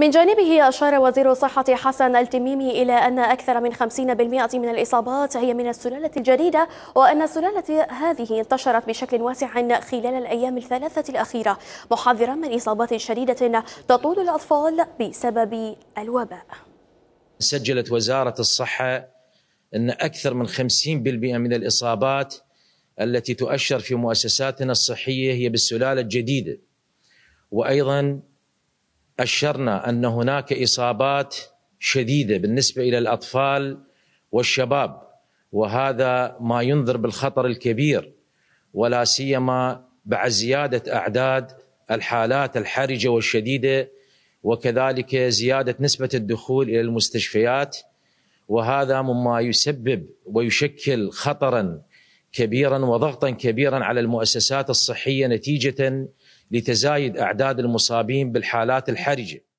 من جانبه أشار وزير الصحة حسن التميمي إلى أن أكثر من 50% من الإصابات هي من السلالة الجديدة وأن السلالة هذه انتشرت بشكل واسع خلال الأيام الثلاثة الأخيرة محذرا من إصابات شديدة تطول الأطفال بسبب الوباء سجلت وزارة الصحة أن أكثر من 50% من الإصابات التي تؤشر في مؤسساتنا الصحية هي بالسلالة الجديدة وأيضا أشرنا أن هناك إصابات شديدة بالنسبة إلى الأطفال والشباب وهذا ما ينذر بالخطر الكبير ولا سيما بعد زيادة أعداد الحالات الحرجة والشديدة وكذلك زيادة نسبة الدخول إلى المستشفيات وهذا مما يسبب ويشكل خطرا كبيرا وضغطا كبيرا على المؤسسات الصحيه نتيجه لتزايد اعداد المصابين بالحالات الحرجه